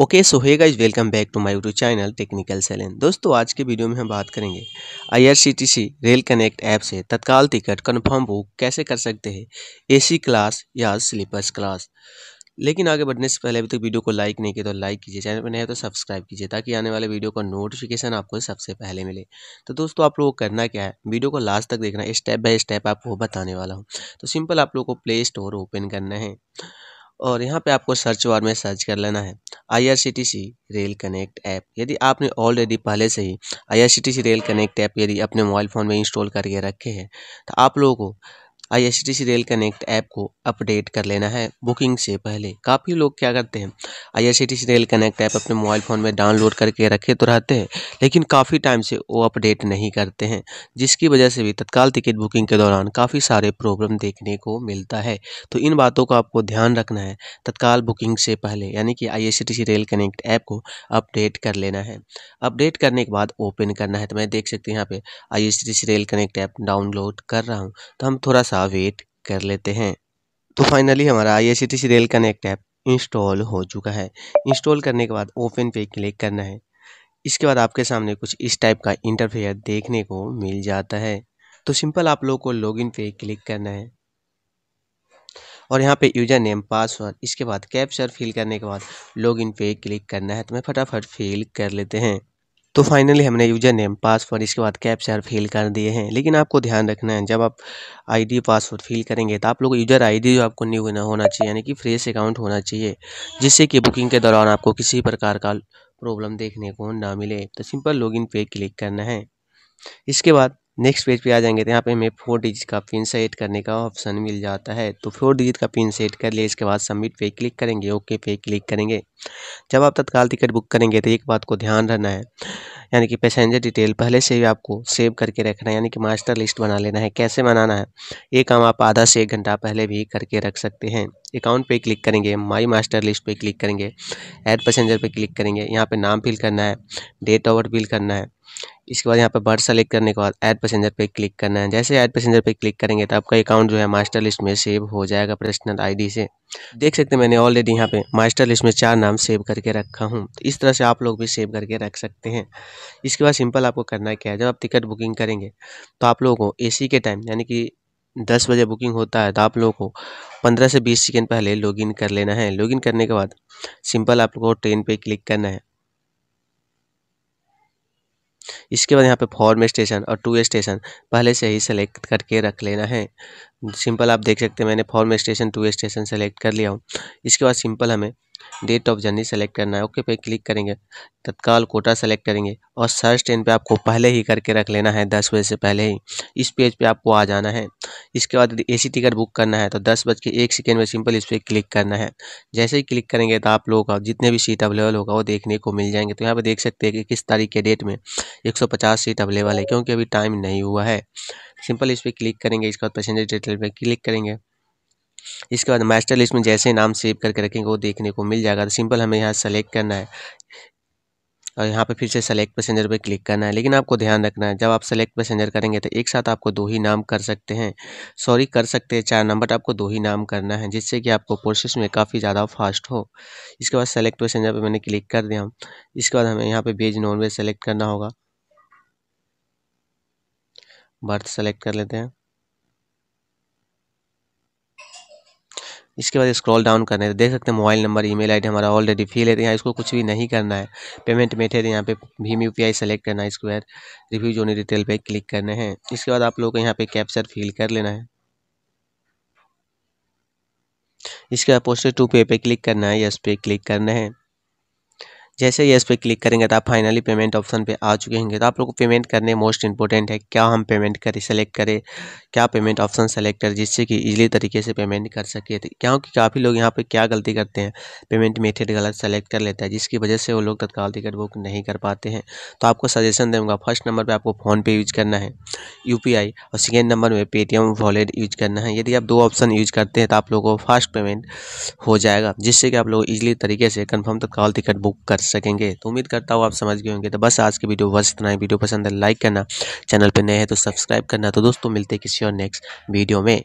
okay so hey guys welcome back to my YouTube channel technical सेलन दोस्तों आज के वीडियो में हम बात करेंगे आईआरसीटीसी रेल कनेक्ट ऐप से तत्काल टिकट कन्फर्म बुक कैसे कर सकते हैं एसी क्लास या स्लीपर्स क्लास लेकिन आगे बढ़ने से पहले अभी तक तो वीडियो को लाइक नहीं किया तो लाइक कीजिए चैनल पर है तो सब्सक्राइब कीजिए ताकि आने वाले वीडियो का नोटिफिकेशन आपको सबसे पहले मिले तो दोस्तों आप लोगों को करना क्या है वीडियो को लास्ट तक देखना स्टेप बाय स्टेप आपको बताने वाला हूँ तो सिंपल आप लोग को प्ले स्टोर ओपन करना है और यहाँ पर आपको सर्च वार में सर्च कर लेना है आईआरसीटीसी रेल कनेक्ट ऐप यदि आपने ऑलरेडी पहले से ही आईआरसीटीसी रेल कनेक्ट ऐप यदि अपने मोबाइल फ़ोन में इंस्टॉल करके रखे हैं तो आप लोगों को आईआरसीटीसी रेल कनेक्ट ऐप को अपडेट कर लेना है बुकिंग से पहले काफ़ी लोग क्या करते हैं आईआरसीटीसी रेल कनेक्ट ऐप अपने मोबाइल फ़ोन में डाउनलोड करके रखे तो रहते हैं लेकिन काफ़ी टाइम से वो अपडेट नहीं करते हैं जिसकी वजह से भी तत्काल टिकट बुकिंग के दौरान काफ़ी सारे प्रॉब्लम देखने को मिलता है तो इन बातों का आपको ध्यान रखना है तत्काल बुकिंग से पहले यानी कि आई रेल कनेक्ट ऐप को अपडेट कर लेना है अपडेट करने के बाद ओपन करना है तो मैं देख सकती हूँ यहाँ पर I rail connect app download कर रहा हूँ तो हम थोड़ा सा सा वेट कर लेते हैं तो फाइनली हमारा I S C T C rail connect app install हो चुका है इंस्टॉल करने के बाद ओपन पे क्लिक करना है इसके बाद आपके सामने कुछ इस टाइप का इंटरफेयर देखने को मिल जाता है तो सिंपल आप लोगों को लॉगिन पे क्लिक करना है और यहाँ पे यूजर नेम पासवर्ड इसके बाद कैप्चर फिल करने के बाद लॉगिन पे क्लिक करना है तो मैं फटाफट फिल कर लेते हैं तो फाइनली हमने यूजर नेम पासवर्ड इसके बाद कैप्चर फिल कर दिए हैं लेकिन आपको ध्यान रखना है जब आप आईडी पासवर्ड फिल करेंगे तो आप लोग यूजर आईडी जो आपको न्यू ना होना चाहिए यानी कि फ्रेश अकाउंट होना चाहिए जिससे कि बुकिंग के दौरान आपको किसी प्रकार का प्रॉब्लम देखने को ना मिले तो सिंपल लॉगिन पे क्लिक करना है इसके बाद नेक्स्ट पेज पे आ जाएंगे तो यहाँ पे हमें फोर डिजिट का पिन सेट करने का ऑप्शन मिल जाता है तो फोर डिजिट का पिन सेट कर लिए इसके बाद सबमिट पे क्लिक करेंगे ओके पे क्लिक करेंगे जब आप तत्काल टिकट बुक करेंगे तो एक बात को ध्यान रखना है यानी कि पैसेंजर डिटेल पहले से ही आपको सेव करके रखना है यानी कि मास्टर लिस्ट बना लेना है कैसे बनाना है ये काम आप आधा से एक घंटा पहले भी करके रख सकते हैं अकाउंट पे क्लिक करेंगे माई मास्टर लिस्ट पे क्लिक करेंगे ऐड पैसेंजर पे क्लिक करेंगे यहाँ पे नाम फिल करना है डेट ऑफ बर्थ फिल करना है इसके बाद यहाँ पर बर्ड सेलेक्ट करने के बाद ऐड पैसेंजर पर क्लिक करना है जैसे ऐड पैसेंजर पर क्लिक करेंगे तो आपका अकाउंट जो है मास्टर लिस्ट में सेव हो जाएगा पर्सनल आईडी से देख सकते हैं मैंने ऑलरेडी यहाँ पे मास्टर लिस्ट में चार नाम सेव करके रखा हूँ तो इस तरह से आप लोग भी सेव करके रख सकते हैं इसके बाद सिंपल आपको करना क्या है जब आप टिकट बुकिंग करेंगे तो आप लोगों को ए के टाइम यानी कि दस बजे बुकिंग होता है तो आप लोगों को पंद्रह से बीस सेकेंड पहले लॉगिन कर लेना है लॉगिन करने के बाद सिंपल आप लोगों को ट्रेन पे क्लिक करना है इसके बाद यहाँ पे फॉर्म स्टेशन और टू स्टेशन पहले से ही सेलेक्ट करके रख लेना है सिंपल आप देख सकते हैं मैंने from station to station select कर लिया हूँ इसके बाद सिंपल हमें डेट ऑफ जर्नी सेलेक्ट करना है ओके पे क्लिक करेंगे तत्काल कोटा सेलेक्ट करेंगे और सर्च ट्रेन पे आपको पहले ही करके रख लेना है दस बजे से पहले ही इस पेज पे आपको आ जाना है इसके बाद ए सी टिकट बुक करना है तो दस बज के एक सेकेंड में सिंपल इस पर क्लिक करना है जैसे ही क्लिक करेंगे तो आप लोगों का जितने भी सीट अवेलेबल होगा वो देखने को मिल जाएंगे तो यहाँ पर देख सकते हैं कि किस तारीख के डेट में एक सौ पचास सीट अवेलेबल है क्योंकि अभी टाइम नहीं हुआ है सिंपल इस पर क्लिक करेंगे इसके बाद पैसेंजर डिटेल पर क्लिक करेंगे इसके बाद मास्टर लिस्ट में जैसे नाम सेव करके रखेंगे वो देखने को मिल जाएगा तो सिंपल हमें यहाँ सेलेक्ट करना है और यहाँ पे फिर से सेलेक्ट पैसेंजर पे क्लिक करना है लेकिन आपको ध्यान रखना है जब आप सेलेक्ट पैसेंजर करेंगे तो एक साथ आपको दो ही नाम कर सकते हैं सॉरी कर सकते हैं चार नाम बट आपको दो ही नाम करना है जिससे कि आपको प्रोसेस में काफ़ी ज़्यादा फास्ट हो इसके बाद सेलेक्ट पैसेंजर पर मैंने क्लिक कर दिया इसके बाद हमें यहाँ पर वेज नॉन वेज सेलेक्ट करना होगा बर्थ सेलेक्ट कर लेते हैं इसके बाद स्क्रॉल डाउन करने देख सकते हैं मोबाइल नंबर ईमेल आईडी हमारा ऑलरेडी फिल है तो यहाँ इसको कुछ भी नहीं करना है पेमेंट मेथड यहाँ पे भीम यू पी सेलेक्ट करना है इसके बाद रिव्यू जोनी डिटेल पे क्लिक करने हैं इसके बाद आप लोग को यहाँ पे कैप्चर फिल कर लेना है इसके बाद पोस्टर टू पे पे क्लिक करना है यस पे क्लिक करना है जैसे ये इस पर क्लिक करेंगे तो आप फाइनली पेमेंट ऑप्शन पे आ चुके होंगे तो आप लोगों को पेमेंट करने मोस्ट इंपॉर्टेंट है क्या हम पेमेंट करें सेलेक्ट करें क्या पेमेंट ऑप्शन सेलेक्ट करें जिससे कि ईजिली तरीके से पेमेंट कर सके तो क्योंकि काफ़ी लोग यहाँ पे क्या गलती करते हैं पेमेंट मेथड गलत सेलेक्ट कर लेता है जिसकी वजह से वो लोग तत्काल टिकट बुक नहीं कर पाते हैं तो आपको सजेशन देंगे फर्स्ट नंबर पर आपको फ़ोनपे यूज करना है यू और सेकेंड नंबर में पेटीएम वॉलेट यूज करना है यदि आप दो ऑप्शन यूज करते हैं तो आप लोगों को फास्ट पेमेंट हो जाएगा जिससे कि आप लोग ईजिली तरीके से कन्फर्म तत्काल टिकट बुक कर सकेंगे तो उम्मीद करता हूँ आप समझ गए होंगे तो बस आज की वीडियो बस इतना ही वीडियो पसंद है लाइक करना चैनल पर नए हैं तो सब्सक्राइब करना तो दोस्तों मिलते किसी और नेक्स्ट वीडियो में